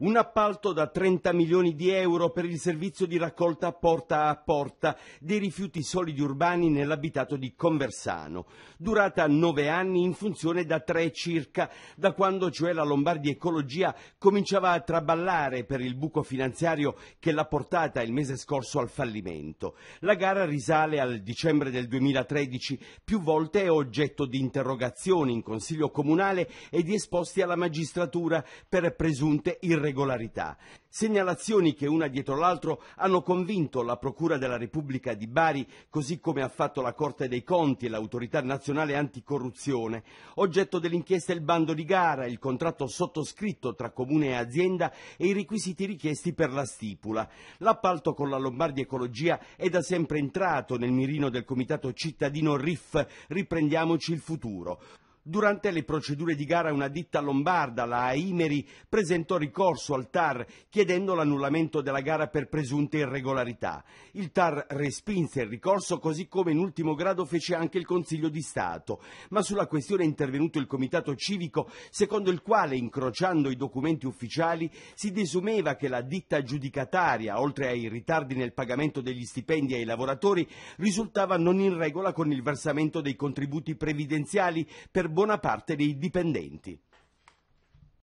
un appalto da 30 milioni di euro per il servizio di raccolta porta a porta dei rifiuti solidi urbani nell'abitato di Conversano, durata nove anni in funzione da tre circa, da quando cioè la Lombardia Ecologia cominciava a traballare per il buco finanziario che l'ha portata il mese scorso al fallimento. La gara risale al dicembre del 2013, più volte è oggetto di interrogazioni in Consiglio Comunale e di esposti alla magistratura per presunte irregolarità irregolarità. Segnalazioni che una dietro l'altro hanno convinto la Procura della Repubblica di Bari, così come ha fatto la Corte dei Conti e l'Autorità Nazionale Anticorruzione. Oggetto dell'inchiesta il bando di gara, il contratto sottoscritto tra comune e azienda e i requisiti richiesti per la stipula. L'appalto con la Lombardia Ecologia è da sempre entrato nel mirino del Comitato Cittadino RIF Riprendiamoci il futuro. Durante le procedure di gara una ditta lombarda, la Aimeri, presentò ricorso al TAR chiedendo l'annullamento della gara per presunte irregolarità. Il TAR respinse il ricorso così come in ultimo grado fece anche il Consiglio di Stato, ma sulla questione è intervenuto il Comitato Civico secondo il quale, incrociando i documenti ufficiali, si desumeva che la ditta giudicataria, oltre ai ritardi nel pagamento degli stipendi ai lavoratori, risultava non in regola con il versamento dei contributi previdenziali per buona parte dei dipendenti.